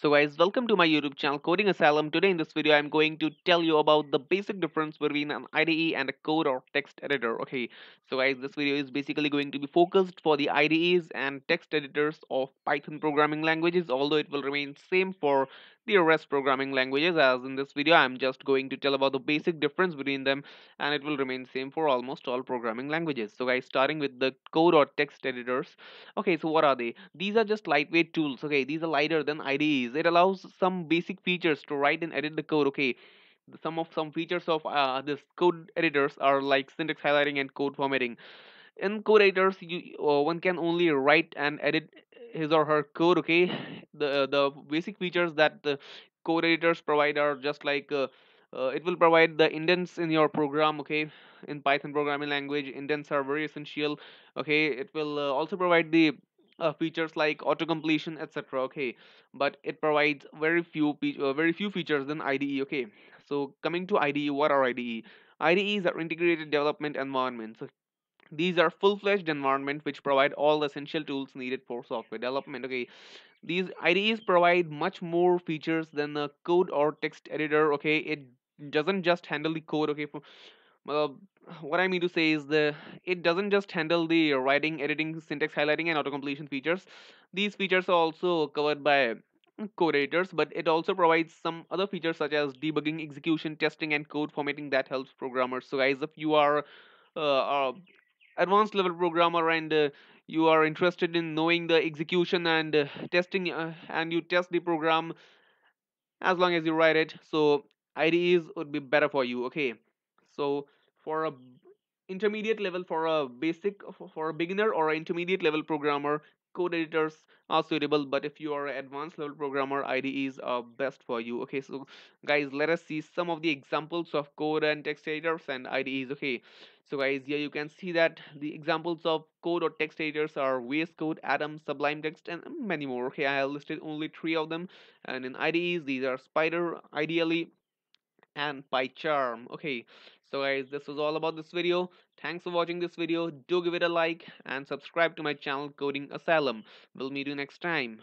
So guys, welcome to my YouTube channel Coding Asylum. Today in this video, I'm going to tell you about the basic difference between an IDE and a code or text editor. Okay, so guys, this video is basically going to be focused for the IDEs and text editors of Python programming languages, although it will remain same for the REST programming languages as in this video I'm just going to tell about the basic difference between them and it will remain same for almost all programming languages. So guys starting with the code or text editors. Okay so what are they? These are just lightweight tools. Okay these are lighter than IDEs. It allows some basic features to write and edit the code. Okay some of some features of uh, this code editors are like syntax highlighting and code formatting in code editors you uh, one can only write and edit his or her code okay the uh, the basic features that the code editors provide are just like uh, uh, it will provide the indents in your program okay in python programming language indents are very essential okay it will uh, also provide the uh, features like auto completion etc okay but it provides very few uh, very few features than ide okay so coming to ide what are ide ide is our integrated development environment so these are full-fledged environment which provide all the essential tools needed for software development okay these ides provide much more features than a code or text editor okay it doesn't just handle the code okay well, uh, what i mean to say is the it doesn't just handle the writing editing syntax highlighting and auto completion features these features are also covered by mm, code editors but it also provides some other features such as debugging execution testing and code formatting that helps programmers so guys if you are uh, uh, advanced level programmer and uh, you are interested in knowing the execution and uh, testing uh, and you test the program as long as you write it so IDEs would be better for you okay so for a intermediate level for a basic for a beginner or intermediate level programmer code editors are suitable but if you are an advanced level programmer IDEs are uh, best for you okay so guys let us see some of the examples of code and text editors and IDEs okay so guys here you can see that the examples of code or text editors are VS Code, Atom, Sublime Text and many more okay I have listed only three of them and in IDEs these are Spider, Ideally and PyCharm. Okay, so guys, this was all about this video. Thanks for watching this video. Do give it a like and subscribe to my channel Coding Asylum. We'll meet you next time.